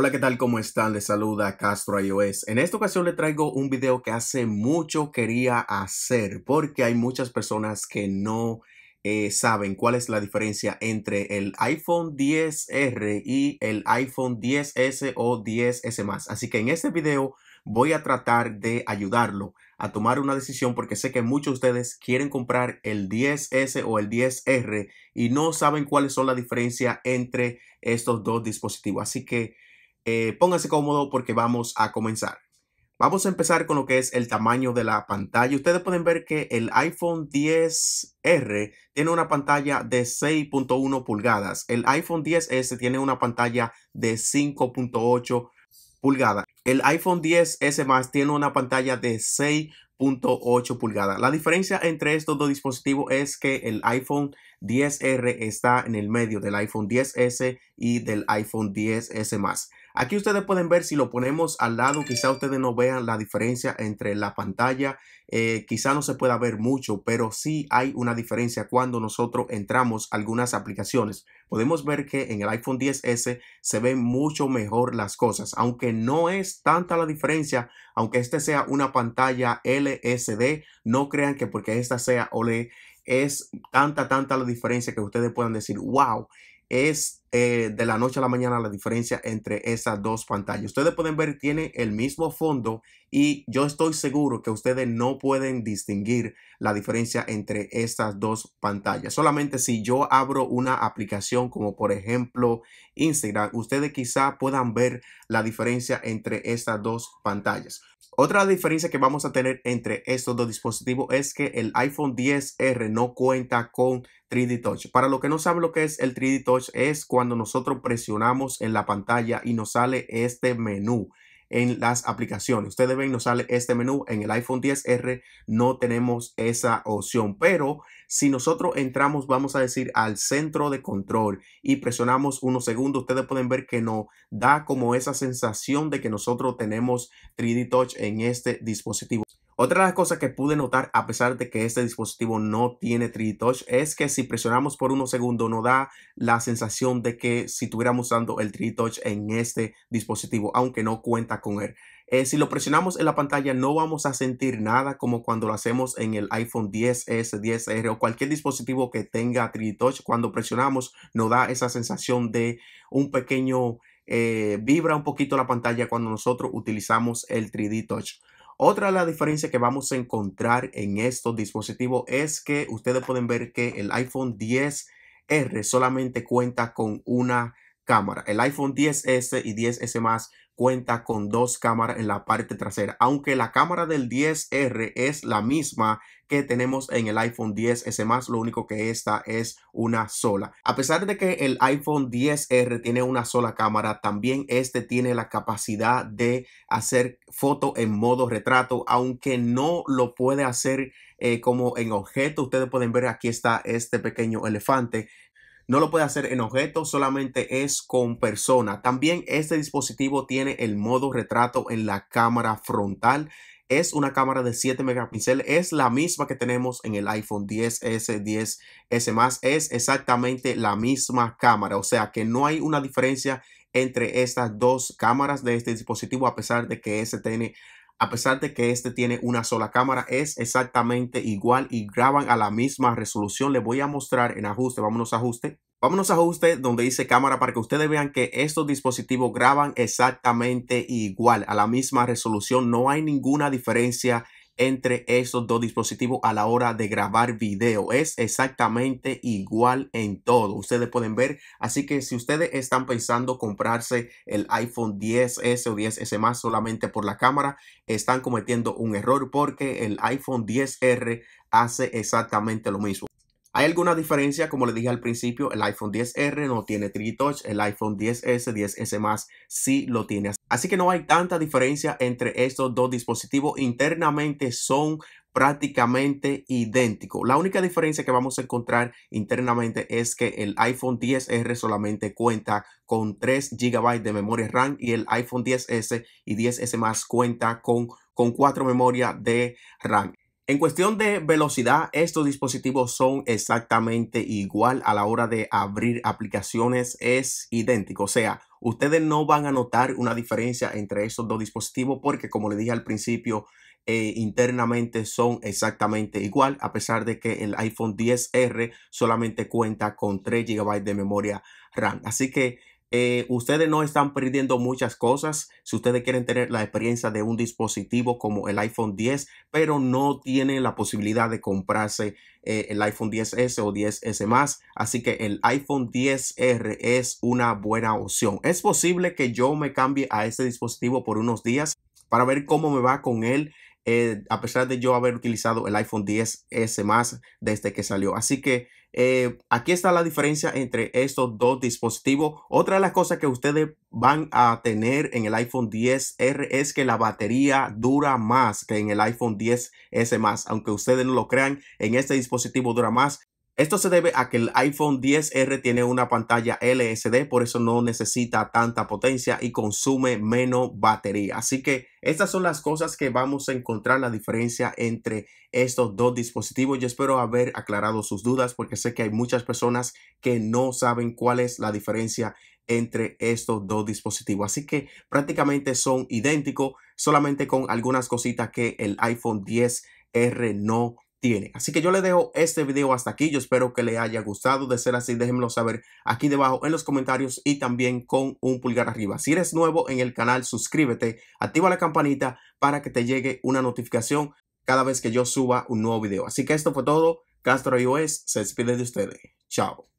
Hola, ¿qué tal? ¿Cómo están? Les saluda Castro iOS. En esta ocasión le traigo un video que hace mucho quería hacer porque hay muchas personas que no eh, saben cuál es la diferencia entre el iPhone 10R y el iPhone 10S o 10S más. Así que en este video voy a tratar de ayudarlo a tomar una decisión porque sé que muchos de ustedes quieren comprar el 10S o el 10R y no saben cuáles son la diferencia entre estos dos dispositivos. Así que eh, pónganse cómodo porque vamos a comenzar. Vamos a empezar con lo que es el tamaño de la pantalla. Ustedes pueden ver que el iPhone 10R tiene una pantalla de 6.1 pulgadas. El iPhone 10S tiene una pantalla de 5.8 pulgadas. El iPhone 10S más tiene una pantalla de 6.8 pulgadas. La diferencia entre estos dos dispositivos es que el iPhone 10R está en el medio del iPhone 10S y del iPhone 10S más. Aquí ustedes pueden ver si lo ponemos al lado, quizá ustedes no vean la diferencia entre la pantalla, eh, quizá no se pueda ver mucho, pero sí hay una diferencia cuando nosotros entramos algunas aplicaciones. Podemos ver que en el iPhone 10S se ven mucho mejor las cosas, aunque no es tanta la diferencia, aunque este sea una pantalla LSD, no crean que porque esta sea OLED es tanta, tanta la diferencia que ustedes puedan decir, wow, es eh, de la noche a la mañana la diferencia entre esas dos pantallas. Ustedes pueden ver, tiene el mismo fondo y yo estoy seguro que ustedes no pueden distinguir la diferencia entre estas dos pantallas. Solamente si yo abro una aplicación como por ejemplo Instagram, ustedes quizá puedan ver la diferencia entre estas dos pantallas. Otra diferencia que vamos a tener entre estos dos dispositivos es que el iPhone 10R no cuenta con 3D Touch. Para los que no saben lo que es el 3D Touch, es cuando nosotros presionamos en la pantalla y nos sale este menú en las aplicaciones. Ustedes ven, nos sale este menú. En el iPhone 10R no tenemos esa opción. Pero si nosotros entramos, vamos a decir, al centro de control y presionamos unos segundos, ustedes pueden ver que nos da como esa sensación de que nosotros tenemos 3D Touch en este dispositivo. Otra de las cosas que pude notar a pesar de que este dispositivo no tiene 3D Touch es que si presionamos por unos segundos no da la sensación de que si estuviéramos usando el 3D Touch en este dispositivo, aunque no cuenta con él. Eh, si lo presionamos en la pantalla no vamos a sentir nada como cuando lo hacemos en el iPhone 10S, 10R o cualquier dispositivo que tenga 3D Touch. Cuando presionamos nos da esa sensación de un pequeño eh, vibra un poquito la pantalla cuando nosotros utilizamos el 3D Touch. Otra de las diferencias que vamos a encontrar en estos dispositivos es que ustedes pueden ver que el iPhone 10R solamente cuenta con una cámara. El iPhone 10S y 10S cuenta con dos cámaras en la parte trasera, aunque la cámara del 10R es la misma que tenemos en el iPhone 10S más, lo único que esta es una sola. A pesar de que el iPhone 10R tiene una sola cámara, también este tiene la capacidad de hacer foto en modo retrato, aunque no lo puede hacer eh, como en objeto. Ustedes pueden ver aquí está este pequeño elefante no lo puede hacer en objeto, solamente es con persona. También este dispositivo tiene el modo retrato en la cámara frontal. Es una cámara de 7 megapíxeles, es la misma que tenemos en el iPhone 10S, 10S más, es exactamente la misma cámara, o sea que no hay una diferencia entre estas dos cámaras de este dispositivo a pesar de que ese tiene a pesar de que este tiene una sola cámara, es exactamente igual y graban a la misma resolución. Les voy a mostrar en ajuste, vámonos a ajuste. Vámonos a ajuste donde dice cámara para que ustedes vean que estos dispositivos graban exactamente igual, a la misma resolución. No hay ninguna diferencia entre esos dos dispositivos a la hora de grabar video. Es exactamente igual en todo. Ustedes pueden ver. Así que si ustedes están pensando comprarse el iPhone 10S o 10S más solamente por la cámara, están cometiendo un error porque el iPhone 10R hace exactamente lo mismo. Hay alguna diferencia, como le dije al principio, el iPhone 10R no tiene 3 Touch, el iPhone 10S, 10S más sí lo tiene. Así que no hay tanta diferencia entre estos dos dispositivos. Internamente son prácticamente idénticos. La única diferencia que vamos a encontrar internamente es que el iPhone 10R solamente cuenta con 3 GB de memoria RAM y el iPhone 10S y 10S más cuenta con, con 4 memoria de RAM. En cuestión de velocidad, estos dispositivos son exactamente igual a la hora de abrir aplicaciones, es idéntico. O sea, ustedes no van a notar una diferencia entre estos dos dispositivos porque, como le dije al principio, eh, internamente son exactamente igual, a pesar de que el iPhone 10R solamente cuenta con 3 GB de memoria RAM. Así que eh, ustedes no están perdiendo muchas cosas si ustedes quieren tener la experiencia de un dispositivo como el iPhone 10, pero no tienen la posibilidad de comprarse eh, el iPhone 10S o 10S más. Así que el iPhone 10R es una buena opción. Es posible que yo me cambie a este dispositivo por unos días para ver cómo me va con él eh, a pesar de yo haber utilizado el iPhone 10S más desde que salió. Así que eh, aquí está la diferencia entre estos dos dispositivos. Otra de las cosas que ustedes van a tener en el iPhone 10R es que la batería dura más que en el iPhone 10S más. Aunque ustedes no lo crean, en este dispositivo dura más. Esto se debe a que el iPhone 10R tiene una pantalla LSD, por eso no necesita tanta potencia y consume menos batería. Así que estas son las cosas que vamos a encontrar la diferencia entre estos dos dispositivos. Yo espero haber aclarado sus dudas porque sé que hay muchas personas que no saben cuál es la diferencia entre estos dos dispositivos. Así que prácticamente son idénticos, solamente con algunas cositas que el iPhone 10R no tiene. Así que yo le dejo este video hasta aquí. Yo espero que le haya gustado. De ser así, déjenmelo saber aquí debajo en los comentarios y también con un pulgar arriba. Si eres nuevo en el canal, suscríbete, activa la campanita para que te llegue una notificación cada vez que yo suba un nuevo video. Así que esto fue todo. Castro iOS se despide de ustedes. Chao.